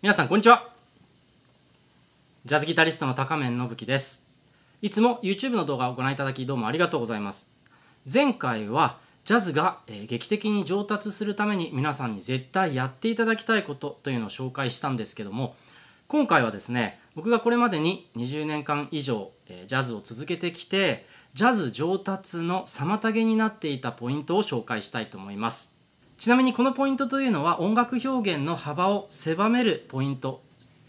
皆さんこんにちはジャズギタリストの高面信樹ですいつも YouTube の動画をご覧いただきどうもありがとうございます前回はジャズが劇的に上達するために皆さんに絶対やっていただきたいことというのを紹介したんですけども今回はですね僕がこれまでに20年間以上えー、ジャズを続けてきてジャズ上達の妨げになっていたポイントを紹介したいと思いますちなみにこのポイントというのは音楽表現の幅を狭めるポイント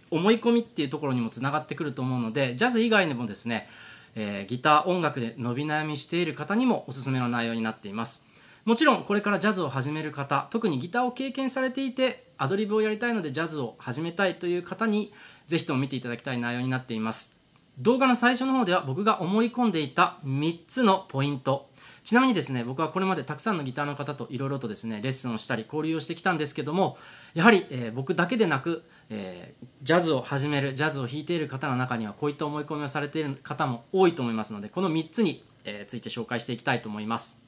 思い込みっていうところにもつながってくると思うのでジャズ以外でもですね、えー、ギター音楽で伸び悩みしている方にもおすすめの内容になっていますもちろんこれからジャズを始める方特にギターを経験されていてアドリブをやりたいのでジャズを始めたいという方に是非とも見ていただきたい内容になっています動画の最初の方では僕が思い込んでいた3つのポイントちなみにですね、僕はこれまでたくさんのギターの方といろいろとですね、レッスンをしたり交流をしてきたんですけども、やはり、えー、僕だけでなく、えー、ジャズを始める、ジャズを弾いている方の中にはこういった思い込みをされている方も多いと思いますので、この3つに、えー、ついて紹介していきたいと思います。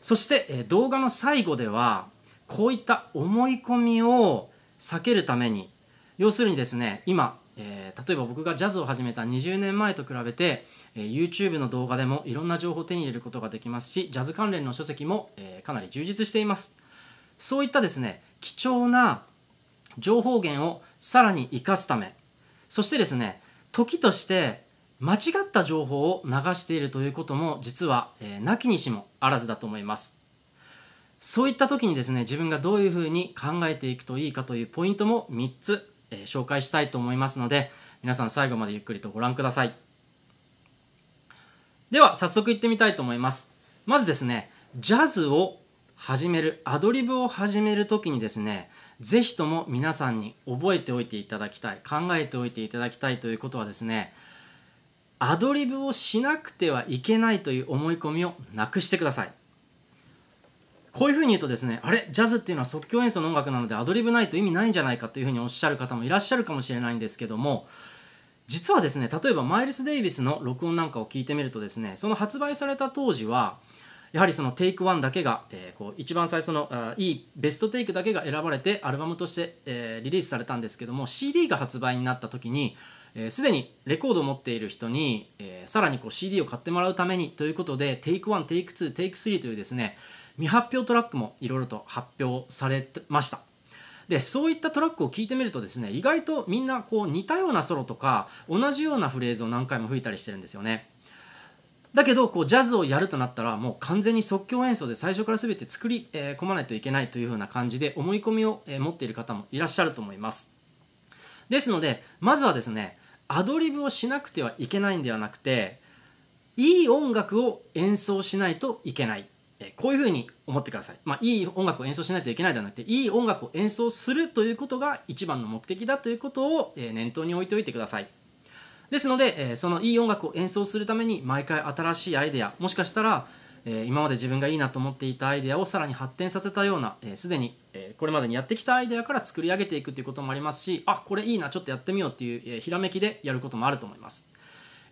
そして、え動画の最後では、こういった思い込みを避けるために、要するにですね、今、えー、例えば僕がジャズを始めた20年前と比べて、えー、YouTube の動画でもいろんな情報を手に入れることができますしジャズ関連の書籍も、えー、かなり充実していますそういったですね貴重な情報源をさらに生かすためそしてですね時として間違った情報を流しているということも実は、えー、なきにしもあらずだと思いますそういった時にですね自分がどういうふうに考えていくといいかというポイントも3つえー、紹介したいと思いますので、皆さん最後までゆっくりとご覧ください。では、早速いってみたいと思います。まずですね、ジャズを始める、アドリブを始める時にですね、是非とも皆さんに覚えておいていただきたい、考えておいていただきたいということはですね、アドリブをしなくてはいけないという思い込みをなくしてください。こういうふうに言うとですね、あれジャズっていうのは即興演奏の音楽なのでアドリブないと意味ないんじゃないかというふうにおっしゃる方もいらっしゃるかもしれないんですけども、実はですね、例えばマイルス・デイビスの録音なんかを聞いてみるとですね、その発売された当時は、やはりそのテイク1だけが、えー、こう一番最初のあいいベストテイクだけが選ばれてアルバムとして、えー、リリースされたんですけども CD が発売になった時にすで、えー、にレコードを持っている人に、えー、さらにこう CD を買ってもらうためにということでテイク1テイク2テイク3というですね未発表トラックもいろいろと発表されてました。でそういったトラックを聴いてみるとですね意外とみんなこう似たようなソロとか同じようなフレーズを何回も吹いたりしてるんですよね。だけどこうジャズをやるとなったらもう完全に即興演奏で最初から全て作り込まないといけないというふうな感じで思い込みを持っている方もいらっしゃると思います。ですのでまずはですねアドリブをしなくてはいけないんではなくていい音楽を演奏しないといけないこういうふうに思ってください、まあ、いい音楽を演奏しないといけないではなくていい音楽を演奏するということが一番の目的だということを念頭に置いておいてくださいですのでそのいい音楽を演奏するために毎回新しいアイデアもしかしたら今まで自分がいいなと思っていたアイデアをさらに発展させたようなすでにこれまでにやってきたアイデアから作り上げていくということもありますしあこれいいなちょっとやってみようっていうひらめきでやることもあると思います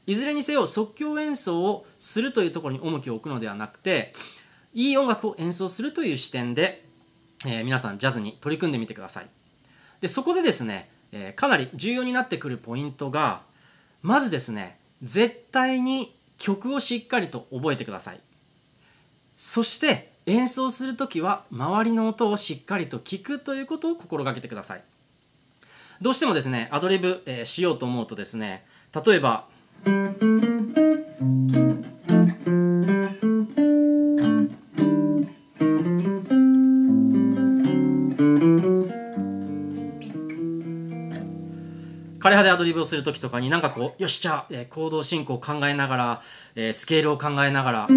いずれにせよ即興演奏をするというところに重きを置くのではなくていい音楽を演奏するという視点で、えー、皆さんジャズに取り組んでみてください。で、そこでですね、えー、かなり重要になってくるポイントが、まずですね、絶対に曲をしっかりと覚えてください。そして演奏する時は周りの音をしっかりと聞くということを心がけてください。どうしてもですね、アドリブ、えー、しようと思うとですね、例えば、枯葉でアドリブをする時とかになんかこうよしじゃえー、行動進行を考えながら、えー、スケールを考えながら。こ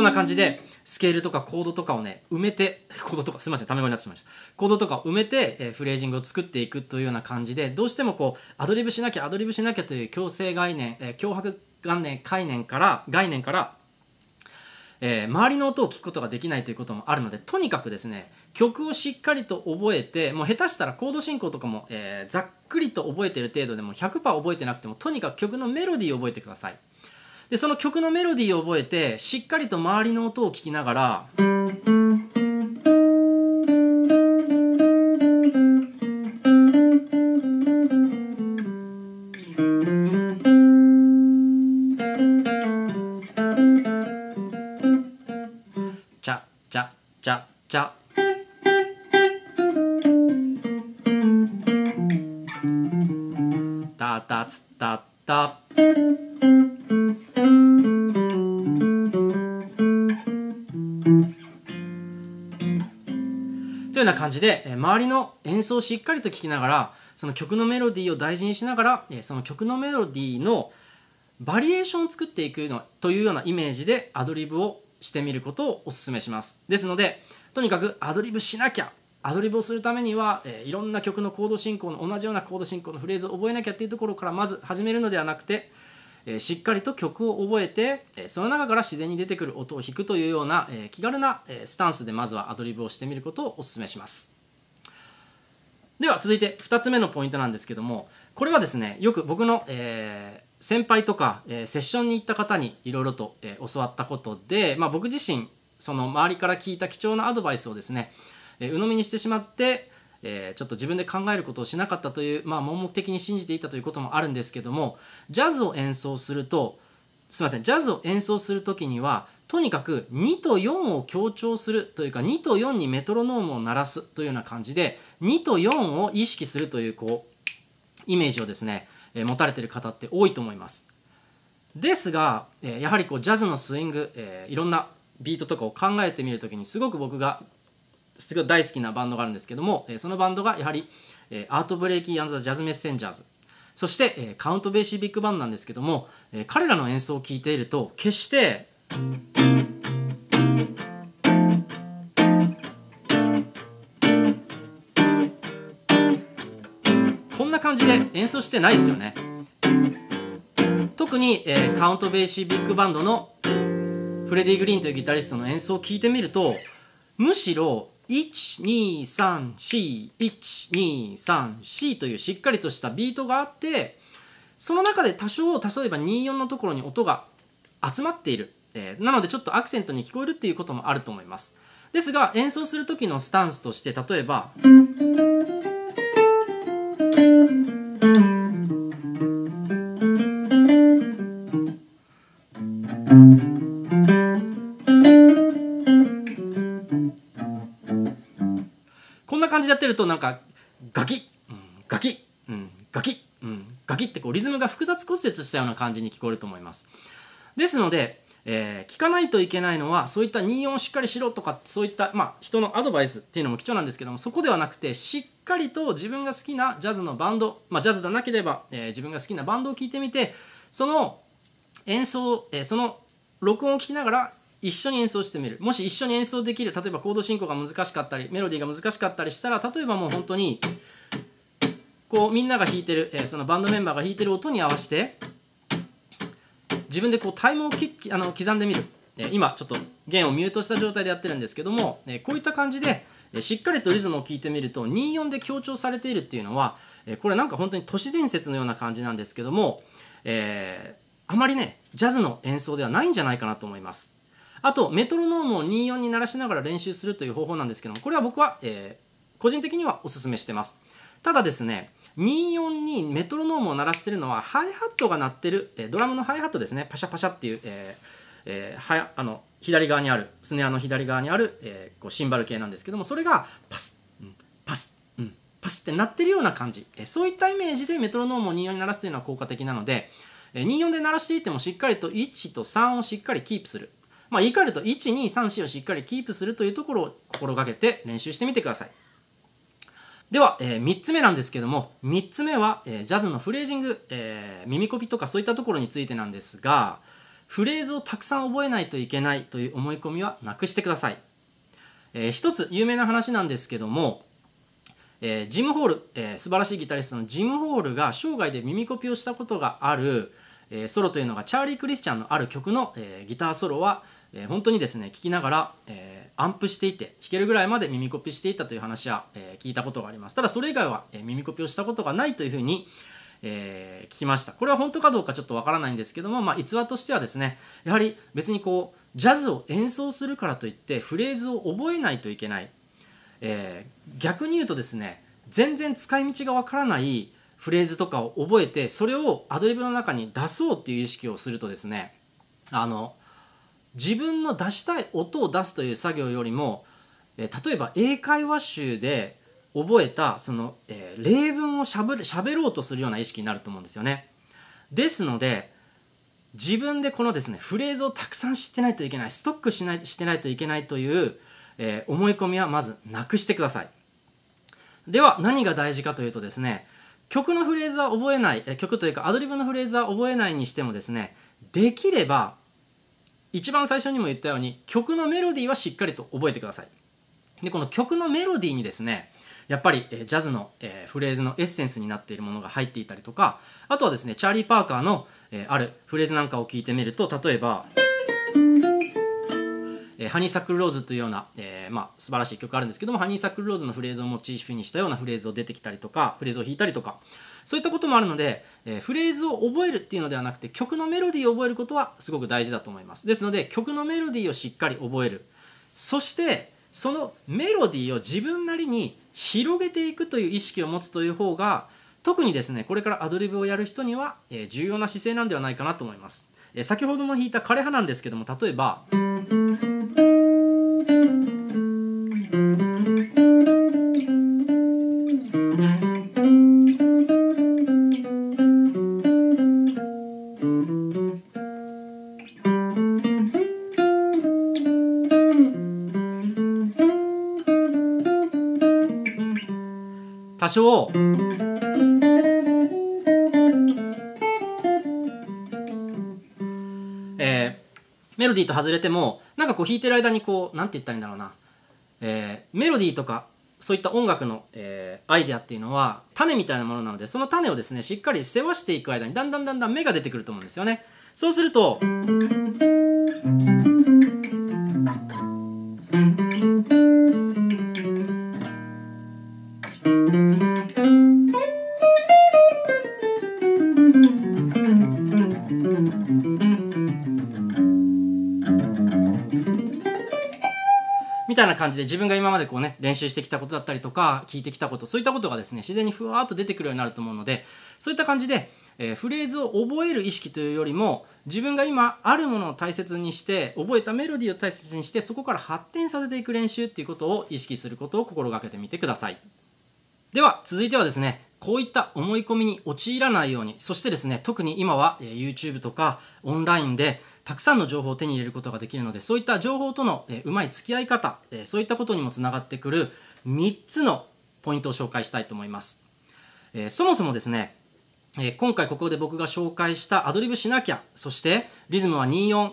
んな感じでスケールとかコードとかをね、埋めて、コードとか、すみません、ため語になってしまいました。コードとかを埋めて、えー、フレージングを作っていくというような感じで、どうしてもこう、アドリブしなきゃ、アドリブしなきゃという強制概念、えー、脅迫概念、概念から、概念から、えー、周りの音を聞くことができないということもあるので、とにかくですね、曲をしっかりと覚えて、もう下手したらコード進行とかも、えー、ざっくりと覚えてる程度でも100%覚えてなくても、とにかく曲のメロディーを覚えてください。で、その曲のメロディーを覚えて、しっかりと周りの音を聞きながら、ッゃ、ちゃ、ちゃ、ッゃ。たタつたっタ。感じで、え周りの演奏をしっかりと聴きながら、その曲のメロディーを大事にしながら、えその曲のメロディーのバリエーションを作っていくのというようなイメージでアドリブをしてみることをお勧めします。ですので、とにかくアドリブしなきゃアドリブをするためには、えー、いろんな曲のコード進行の同じようなコード進行のフレーズを覚えなきゃっていうところからまず始めるのではなくてえしっかりと曲を覚えて、えその中から自然に出てくる音を弾くというような、え気軽な、えスタンスでまずはアドリブをしてみることをお勧めします。では続いて2つ目のポイントなんですけどもこれはですねよく僕の、えー、先輩とか、えー、セッションに行った方にいろいろと、えー、教わったことで、まあ、僕自身その周りから聞いた貴重なアドバイスをですね、えー、鵜呑みにしてしまって、えー、ちょっと自分で考えることをしなかったという、まあ、盲目的に信じていたということもあるんですけどもジャズを演奏するとすいませんジャズを演奏する時にはとにかく2と4を強調するというか2と4にメトロノームを鳴らすというような感じで2と4を意識するというこうイメージをですね、えー、持たれてる方って多いと思います。ですが、えー、やはりこうジャズのスイング、えいろんなビートとかを考えてみる時にすごく僕がすごい大好きなバンドがあるんですけども、えそのバンドがやはり、えアートブレイキージャズメッセンジャーズそして、えカウントベーシービッグバンドなんですけども、え彼らの演奏を聴いていると決してこんな感じで演奏してないですよね特に、えー、カウントベーシービッグバンドのフレディ・グリーンというギタリストの演奏を聴いてみるとむしろ12341234というしっかりとしたビートがあってその中で多少例えば24のところに音が集まっている、えー、なのでちょっとアクセントに聞こえるっていうこともあると思いますですが演奏する時のスタンスとして例えば感じでやってるとなんかガキ、ガキ、ガキ、ガキってこうリズムが複雑骨折したような感じに聞こえると思います。ですので、えー、聞かないといけないのはそういった任音をしっかりしろとかそういった、まあ、人のアドバイスっていうのも貴重なんですけどもそこではなくてしっかりと自分が好きなジャズのバンド、まあ、ジャズでなければ、えー、自分が好きなバンドを聴いてみてその演奏、えー、その録音を聴きながら一緒に演奏してみるもし一緒に演奏できる例えばコード進行が難しかったりメロディーが難しかったりしたら例えばもう本当にこうみんなが弾いてる、えー、そのバンドメンバーが弾いてる音に合わせて自分でこうタイムをきあの刻んでみる、えー、今ちょっと弦をミュートした状態でやってるんですけども、えー、こういった感じでしっかりとリズムを聴いてみると24で強調されているっていうのはこれなんか本当に都市伝説のような感じなんですけども、えー、あまりねジャズの演奏ではないんじゃないかなと思います。あと、メトロノームを24に鳴らしながら練習するという方法なんですけども、これは僕は、えー、個人的にはお勧めしてます。ただですね、24にメトロノームを鳴らしてるのは、ハイハットが鳴ってる、えドラムのハイハットですね、パシャパシャっていう、えーえー、はあの左側にある、スネアの左側にある、えー、こうシンバル系なんですけども、それがパスッ、うん、パスッ、うん、パスって鳴ってるような感じ、えー、そういったイメージでメトロノームを24に鳴らすというのは効果的なので、え24で鳴らしていてもしっかりと1と3をしっかりキープする。まあ、言い換えると、1、2、3、4をしっかりキープするというところを心がけて練習してみてください。では、えー、3つ目なんですけども、3つ目は、えー、ジャズのフレージング、えー、耳コピとかそういったところについてなんですが、フレーズをたくさん覚えないといけないという思い込みはなくしてください。えー、一つ有名な話なんですけども、えー、ジム・ホール、えー、素晴らしいギタリストのジム・ホールが生涯で耳コピをしたことがある、えー、ソロというのがチャーリー・クリスチャンのある曲の、えー、ギターソロは、えー、本当にですね聴きながら、えー、アンプしていて弾けるぐらいまで耳コピしていたという話は、えー、聞いたことがありますただそれ以外は、えー、耳コピをしたことがないというふうにえー、聞きました。これは本当かどうかちょっとわからないんですけども、まあ、逸話としてはですね、やはり別にこう、ジャズを演奏するからといって、フレーズを覚えないといけない。えー、逆に言うとですね、全然使い道がわからないフレーズとかを覚えてそれをアドリブの中に出そうっていう意識をするとですねあの自分の出したい音を出すという作業よりも、え例えば英会話集で覚えたその、え例文をしゃべるしゃべろうとするような意識になると思うんですよね。ですので自分でこのですねフレーズをたくさん知ってないといけないストックしないしてないといけないという、えー、思い込みはまずなくしてください。では何が大事かというとですね曲のフレーズは覚えない曲というかアドリブのフレーズは覚えないにしてもですねできれば一番最初にも言ったように曲のメロディーはしっかりと覚えてくださいでこの曲のメロディーにですねやっぱり、えジャズの、えフレーズのエッセンスになっているものが入っていたりとかあとはですねチャーリー・パーカーの、えあるフレーズなんかを聞いてみると例えば。ハニーサックルローズというような、えー、まあ、素晴らしい曲あるんですけども、ハニーサックルローズのフレーズをモチーフにしたようなフレーズを出てきたりとか、フレーズを弾いたりとか、そういったこともあるので、えー、フレーズを覚えるっていうのではなくて、曲のメロディーを覚えることはすごく大事だと思います。ですので、曲のメロディーをしっかり覚える。そして、そのメロディーを自分なりに広げていくという意識を持つという方が、特にですね、これからアドリブをやる人には、えー、重要な姿勢なんではないかなと思います。えー、先ほども弾いた枯葉なんですけども、例えば、多少えー、メロディーと外れてもなんかこう弾いてる間にこうなんて言ったらいいんだろうな、えー、メロディーとかそういった音楽の、えー、アイデアっていうのは種みたいなものなのでその種をですねしっかり世話していく間にだんだんだんだん芽が出てくると思うんですよね。そうすると。感じで自分が今までこうね、練習してきたことだったりとか、聞いてきたこと、そういったことがですね、自然にふわーっと出てくるようになると思うので、そういった感じで、えー、フレーズを覚える意識というよりも、自分が今あるものを大切にして、覚えたメロディーを大切にして、そこから発展させていく練習っていうことを意識することを心がけてみてください。では、続いてはですね、こういった思い込みに陥らないように、そしてですね、特に今は YouTube とかオンラインでたくさんの情報を手に入れることができるので、そういった情報とのうまい付き合い方、そういったことにもつながってくる3つのポイントを紹介したいと思います。そもそもですね、今回ここで僕が紹介したアドリブしなきゃ、そしてリズムは24、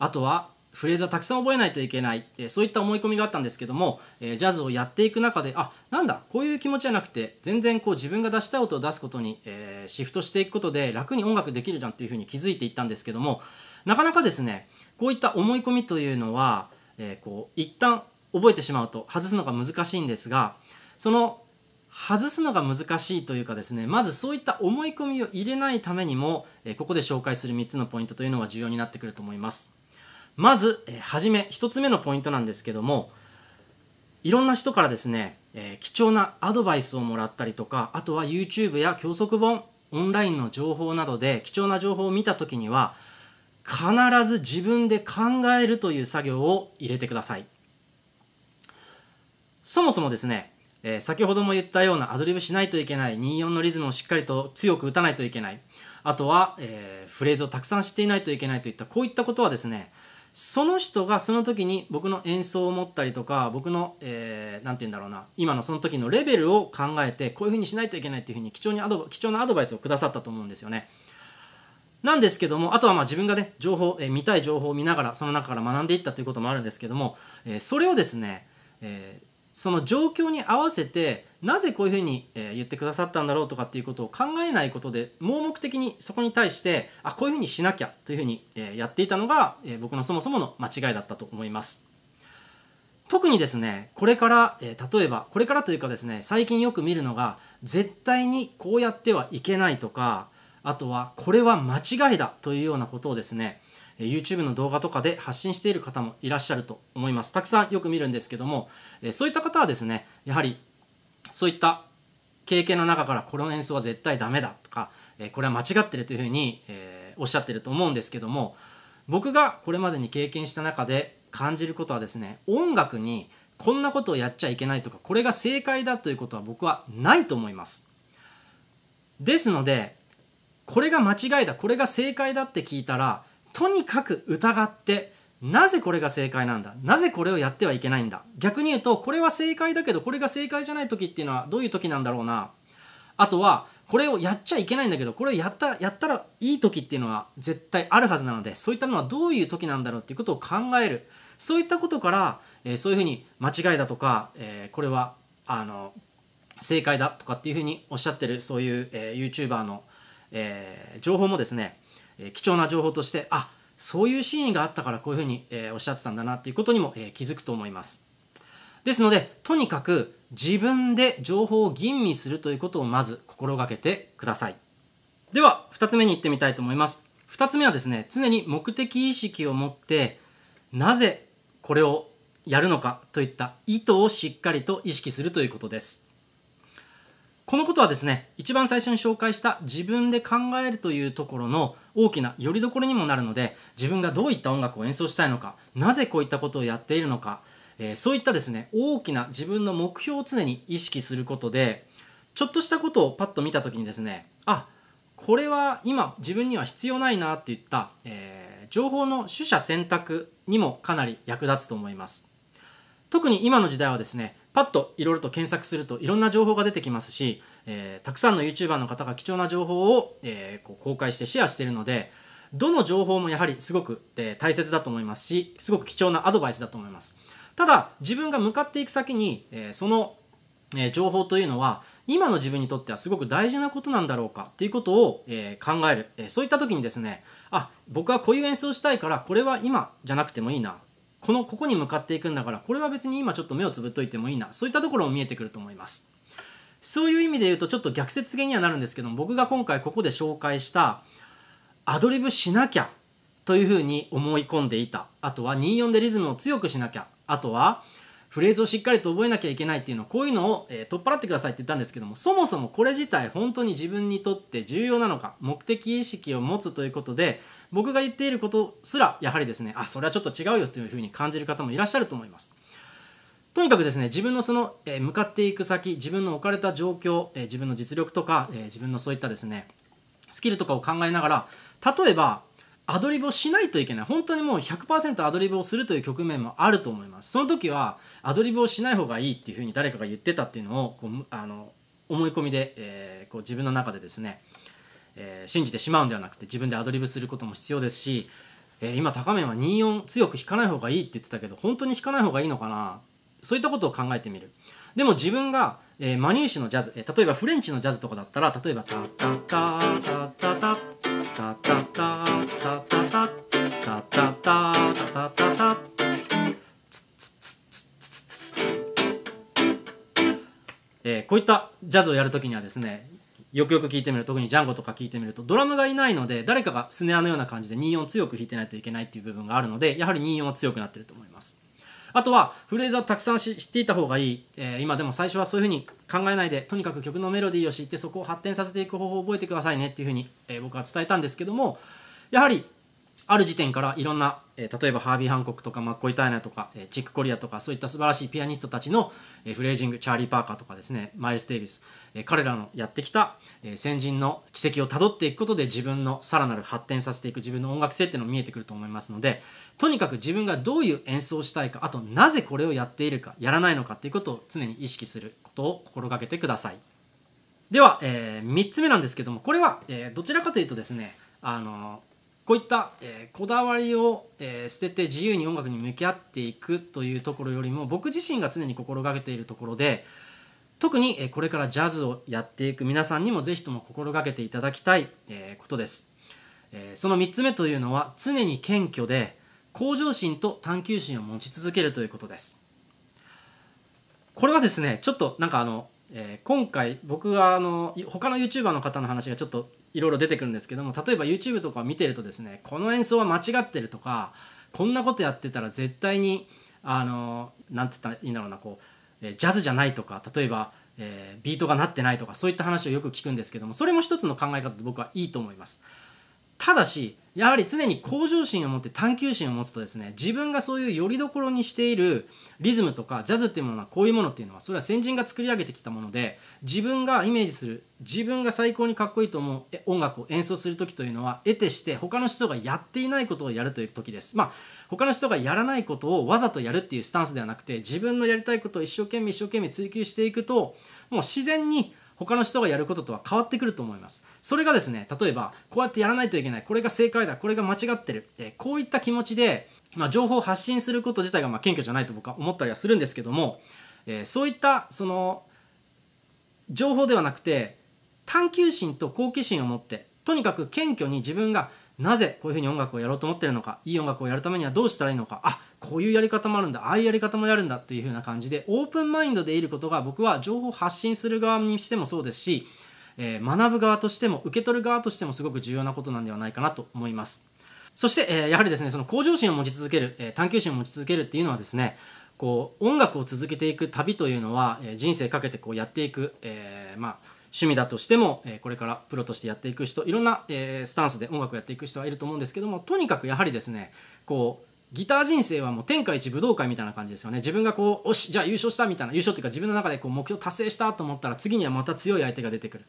あとはフレーズはたくさん覚えないといけない、えそういった思い込みがあったんですけども、えジャズをやっていく中であなんだこういう気持ちじゃなくて全然こう自分が出したい音を出すことに、えシフトしていくことで楽に音楽できるじゃんっていうふうに気づいていったんですけどもなかなかですねこういった思い込みというのは、えこう一旦覚えてしまうと外すのが難しいんですがその外すのが難しいというかですねまずそういった思い込みを入れないためにも、えここで紹介する3つのポイントというのは重要になってくると思います。まず、えー、初め、1つ目のポイントなんですけども、いろんな人からですね、えー、貴重なアドバイスをもらったりとか、あとは YouTube や教則本、オンラインの情報などで貴重な情報を見たときには、必ず自分で考えるという作業を入れてください。そもそもですね、えー、先ほども言ったようなアドリブしないといけない、24のリズムをしっかりと強く打たないといけない、あとは、えー、フレーズをたくさん知っていないといけないといった、こういったことはですね、その人がその時に僕の演奏を持ったりとか僕の何、えー、て言うんだろうな今のその時のレベルを考えてこういうふうにしないといけないっていうふうに貴重にアド貴重なアドバイスをくださったと思うんですよね。なんですけども、あとはまあ自分がね、情報、えー、見たい情報を見ながら、その中から学んでいったということもあるんですけども、えー、それをですね、えー、その状況に合わせてなぜこういうふうに言ってくださったんだろうとかっていうことを考えないことで盲目的にそこに対してあこういうふうにしなきゃというふうにやっていたのが僕のそもそもの間違いだったと思います。特にですねこれから、え例えばこれからというかですね最近よく見るのが絶対にこうやってはいけないとかあとはこれは間違いだというようなことをですね YouTube の動画とかで発信している方もいらっしゃると思います。たくさんよく見るんですけども、そういった方はですね、やはりそういった経験の中からこの演奏は絶対ダメだとか、これは間違ってるというふうにおっしゃってると思うんですけども、僕がこれまでに経験した中で感じることはですね、音楽にこんなことをやっちゃいけないとか、これが正解だということは僕はないと思います。ですので、これが間違いだ、これが正解だって聞いたら、とにかく疑ってなぜこれが正解なんだなぜこれをやってはいけないんだ逆に言うとこれは正解だけどこれが正解じゃない時っていうのはどういう時なんだろうなあとはこれをやっちゃいけないんだけどこれをやったやったらいい時っていうのは絶対あるはずなのでそういったのはどういう時なんだろうっていうことを考えるそういったことから、えー、そういうふうに間違いだとか、えー、これはあの正解だとかっていうふうにおっしゃってるそういう、えー、YouTuber の、えー、情報もですねえ貴重な情報としてあそういうシーンがあったからこういうふうに、えおっしゃってたんだなっていうことにも、え気づくと思います。ですのでとにかく自分で情報を吟味するということをまず心がけてください。では2つ目に行ってみたいと思います。2つ目はですね常に目的意識を持ってなぜこれをやるのかといった意図をしっかりと意識するということです。このことはですね一番最初に紹介した自分で考えるというところの大きな拠り所にもなるので自分がどういった音楽を演奏したいのかなぜこういったことをやっているのか、えー、そういったですね大きな自分の目標を常に意識することでちょっとしたことをパッと見た時にですねあこれは今自分には必要ないなっていった、えー、情報の取捨選択にもかなり役立つと思います特に今の時代はですねパッといろいろと検索するといろんな情報が出てきますしえー、たくさんの YouTuber の方が貴重な情報を、えー、こう公開してシェアしているので、どの情報もやはりすごく、えー、大切だと思いますし、すごく貴重なアドバイスだと思います。ただ、自分が向かっていく先に、えー、その、えー、情報というのは、今の自分にとってはすごく大事なことなんだろうかっていうことを、えー、考える、えー。そういった時にですね、あ、僕はこういう演奏したいから、これは今じゃなくてもいいな。この、ここに向かっていくんだから、これは別に今ちょっと目をつぶっといてもいいな。そういったところも見えてくると思います。そういう意味で言うとちょっと逆説的にはなるんですけども僕が今回ここで紹介したアドリブしなきゃというふうに思い込んでいたあとは24でリズムを強くしなきゃあとはフレーズをしっかりと覚えなきゃいけないっていうのこういうのを、えー、取っ払ってくださいって言ったんですけどもそもそもこれ自体本当に自分にとって重要なのか目的意識を持つということで僕が言っていることすらやはりですねあそれはちょっと違うよというふうに感じる方もいらっしゃると思いますとにかくですね、自分のその、え向かっていく先、自分の置かれた状況、え自分の実力とか、え自分のそういったですね、スキルとかを考えながら、例えば、アドリブをしないといけない。本当にもう100%アドリブをするという局面もあると思います。その時は、アドリブをしない方がいいっていうふうに誰かが言ってたっていうのを、こうあの思い込みで、えー、こう自分の中でですね、えー、信じてしまうんではなくて、自分でアドリブすることも必要ですし、えー、今、高めは24強く引かない方がいいって言ってたけど、本当に引かない方がいいのかなそういったことを考えてみる。でも自分が、えー、マニューシュのジャズ、えー、例えばフレンチのジャズとかだったら、例えば、タタタタタタタタタタタタタタタタタタえー、こういったジャズをやるときにはですねよくよく聴いてみると特にジャンゴとか聴いてみるとドラムがいないので誰かがスネアのような感じで2を強く弾いてないといけないっていう部分があるのでやはり24は強くなってると思います。あとはフレーズはたくさん知っていた方がいい、えー、今でも最初はそういうふうに考えないでとにかく曲のメロディーを知ってそこを発展させていく方法を覚えてくださいねっていうふうに、えー、僕は伝えたんですけどもやはりある時点からいろんな、えー、例えばハービー・ハンコックとかマッコイ・タイナとか、えー、チック・コリアとかそういった素晴らしいピアニストたちの、えー、フレージングチャーリー・パーカーとかですねマイルス・デイビス、え彼らのやってきた、え先人の軌跡をたどっていくことで自分のさらなる発展させていく自分の音楽性っていうのも見えてくると思いますのでとにかく自分がどういう演奏をしたいかあとなぜこれをやっているかやらないのかっていうことを常に意識することを心がけてくださいでは、え3つ目なんですけどもこれは、えどちらかというとですねあのーこういった、えー、こだわりを、えー、捨てて自由に音楽に向き合っていくというところよりも僕自身が常に心がけているところで特に、えー、これからジャズをやっていく皆さんにも是非とも心がけていただきたい、えことです、えその3つ目というのは常に謙虚で向上心と探求心を持ち続けるということですこれはですねちょっとなんかあのえー、今回僕があの他の YouTuber の方の話がちょっといろいろ出てくるんですけども例えば YouTube とかを見てるとですねこの演奏は間違ってるとかこんなことやってたら絶対にあのなんて言ったらいいんだろうなこう、えジャズじゃないとか例えば、えー、ビートがなってないとかそういった話をよく聞くんですけどもそれも一つの考え方で僕はいいと思います。ただしやはり常に向上心を持って探求心を持つとですね自分がそういうよりどころにしているリズムとかジャズっていうものはこういうものっていうのはそれは先人が作り上げてきたもので自分がイメージする自分が最高にかっこいいと思う音楽を演奏する時というのは得てして他の人がやっていないことをやるという時ですまあ他の人がやらないことをわざとやるっていうスタンスではなくて自分のやりたいことを一生懸命一生懸命追求していくともう自然に他の人がやることとは変わってくると思います。それがですね、例えば、こうやってやらないといけない、これが正解だ、これが間違ってる、えこういった気持ちで、まあ、情報を発信すること自体がまあ謙虚じゃないと僕は思ったりはするんですけども、えー、そういったその情報ではなくて探求心と好奇心を持ってとにかく謙虚に自分がなぜこういうふうに音楽をやろうと思ってるのかいい音楽をやるためにはどうしたらいいのかあこういうやり方もあるんだああいうやり方もやるんだというふうな感じでオープンマインドでいることが僕は情報発信する側にしてもそうですし、えー、学ぶ側としても受け取る側としてもすごく重要なことなんではないかなと思います。そして、えー、やはりですね、その向上心を持ち続ける、えー、探求心を持ち続けるっていうのはですね、こう、音楽を続けていく旅というのは、えー、人生かけてこうやっていく、えまあ、趣味だとしても、えこれからプロとしてやっていく人いろんな、えスタンスで音楽やっていく人はいると思うんですけどもとにかくやはりですねこうギター人生はもう天下一武道会みたいな感じですよね自分がこう「おしじゃあ優勝した」みたいな優勝っていうか自分の中でこう目標達成したと思ったら次にはまた強い相手が出てくる、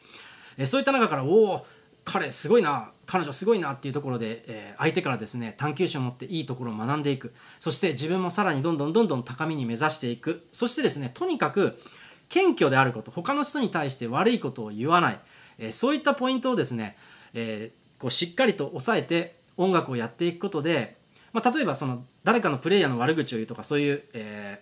えそういった中から「おお彼すごいな彼女すごいな」っていうところで、え相手からですね探求心を持っていいところを学んでいくそして自分もさらにどんどんどんどん高みに目指していくそしてですねとにかく謙虚であること他の人に対して悪いことを言わない、えー、そういったポイントをですね、えー、こうしっかりと抑えて音楽をやっていくことで、まあ、例えばその誰かのプレイヤーの悪口を言うとかそういう、え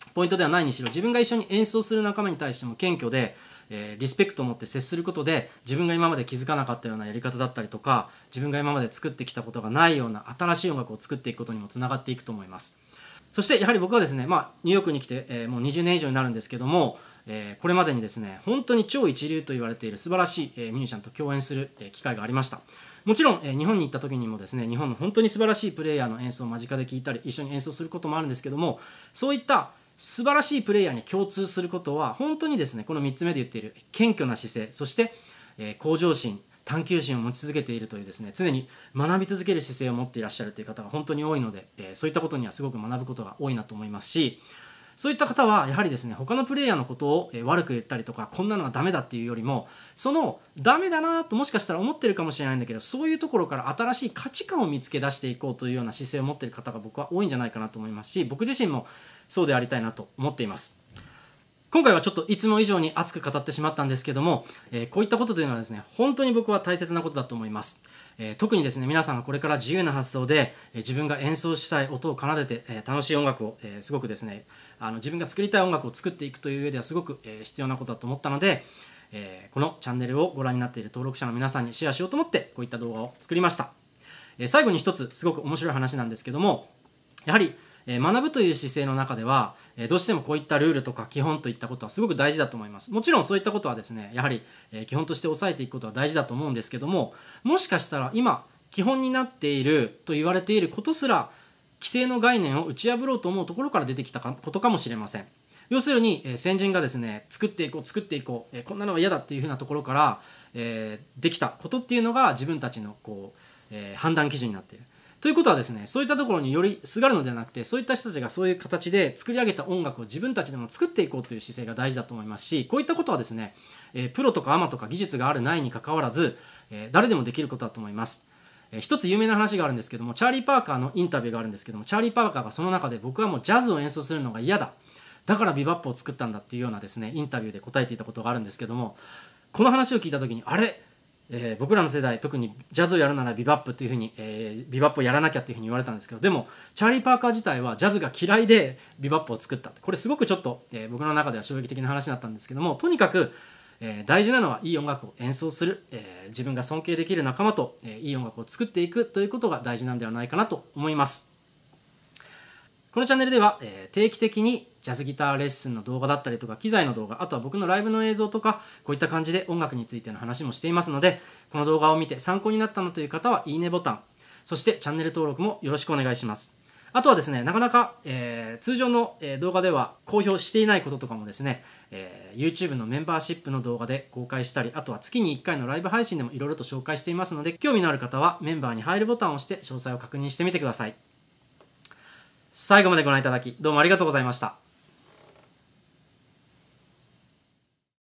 ー、ポイントではないにしろ自分が一緒に演奏する仲間に対しても謙虚で、えー、リスペクトを持って接することで自分が今まで気づかなかったようなやり方だったりとか自分が今まで作ってきたことがないような新しい音楽を作っていくことにもつながっていくと思います。そしてやはり僕はですね、まあ、ニューヨークに来て、えー、もう20年以上になるんですけども、えー、これまでにですね本当に超一流と言われている素晴らしい、えー、ミュージシャンと共演する、え機会がありましたもちろん、え日本に行った時にもですね日本の本当に素晴らしいプレイヤーの演奏を間近で聴いたり一緒に演奏することもあるんですけどもそういった素晴らしいプレイヤーに共通することは本当にですねこの3つ目で言っている謙虚な姿勢そして、え向上心探求心を持ち続けているというですね常に学び続ける姿勢を持っていらっしゃるという方が本当に多いので、えそういったことにはすごく学ぶことが多いなと思いますしそういった方はやはりですね他のプレイヤーのことを悪く言ったりとかこんなのはダメだっていうよりもそのダメだなともしかしたら思ってるかもしれないんだけどそういうところから新しい価値観を見つけ出していこうというような姿勢を持ってる方が僕は多いんじゃないかなと思いますし僕自身もそうでありたいなと思っています。今回はちょっといつも以上に熱く語ってしまったんですけども、えー、こういったことというのはですね、本当に僕は大切なことだと思います。えー、特にですね、皆さんがこれから自由な発想で、えー、自分が演奏したい音を奏でて、え楽しい音楽を、えすごくですね、あの自分が作りたい音楽を作っていくという上ではすごく、え必要なことだと思ったので、えこのチャンネルをご覧になっている登録者の皆さんにシェアしようと思って、こういった動画を作りました。え最後に一つすごく面白い話なんですけども、やはりえ学ぶという姿勢の中では、えどうしてもこういったルールとか基本といったことはすごく大事だと思います。もちろんそういったことはですね、やはり、え基本として押さえていくことは大事だと思うんですけども、もしかしたら今、基本になっていると言われていることすら、規制の概念を打ち破ろうと思うところから出てきたことかもしれません。要するに、え先人がですね作っていこう作っていこう、えこんなのは嫌だっていうふうなところから、えできたことっていうのが自分たちのこう、え判断基準になっているということはですね、そういったところによりすがるのではなくて、そういった人たちがそういう形で作り上げた音楽を自分たちでも作っていこうという姿勢が大事だと思いますし、こういったことはですね、えー、プロとかアマとか技術があるないにかかわらず、えー、誰でもできることだと思います。えー、一つ有名な話があるんですけども、チャーリー・パーカーのインタビューがあるんですけども、チャーリー・パーカーがその中で僕はもうジャズを演奏するのが嫌だ。だからビバップを作ったんだっていうようなですね、インタビューで答えていたことがあるんですけども、この話を聞いた時に、あれえー、僕らの世代特にジャズをやるならビバップというふうに、えー、ビバップをやらなきゃっていうふうに言われたんですけどでもチャーリー・パーカー自体はジャズが嫌いでビバップを作ったこれすごくちょっと、えー、僕の中では衝撃的な話だったんですけどもとにかく、え大事なのはいい音楽を演奏する、え自分が尊敬できる仲間と、えいい音楽を作っていくということが大事なんではないかなと思います。このチャンネルでは、えー、定期的にジャズギターレッスンの動画だったりとか機材の動画あとは僕のライブの映像とかこういった感じで音楽についての話もしていますのでこの動画を見て参考になったのという方はいいねボタンそしてチャンネル登録もよろしくお願いしますあとはですね、なかなか、えー、通常の、え動画では公表していないこととかもですね、えー、YouTube のメンバーシップの動画で公開したり、あとは月に1回のライブ配信でもいろいろと紹介していますので、興味のある方はメンバーに入るボタンを押して詳細を確認してみてください。最後までご覧いただき、どうもありがとうございました。